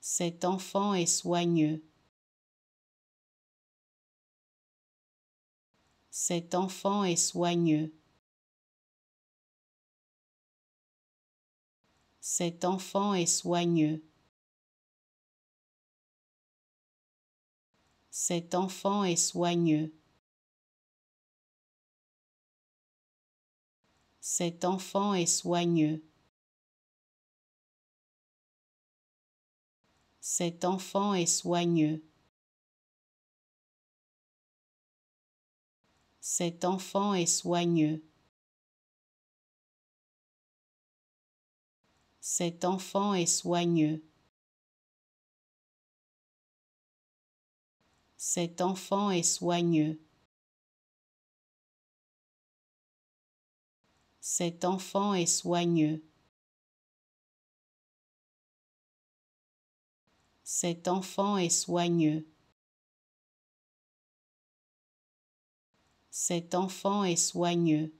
Cet enfant est soigneux. Cet enfant est soigneux. Cet enfant est soigneux. Cet enfant est soigneux. Cet enfant est soigneux. Cet enfant est soigneux. Cet enfant est soigneux. Cet enfant est soigneux. Cet enfant est soigneux. Cet enfant est soigneux. Cet enfant est soigneux. Cet enfant est soigneux.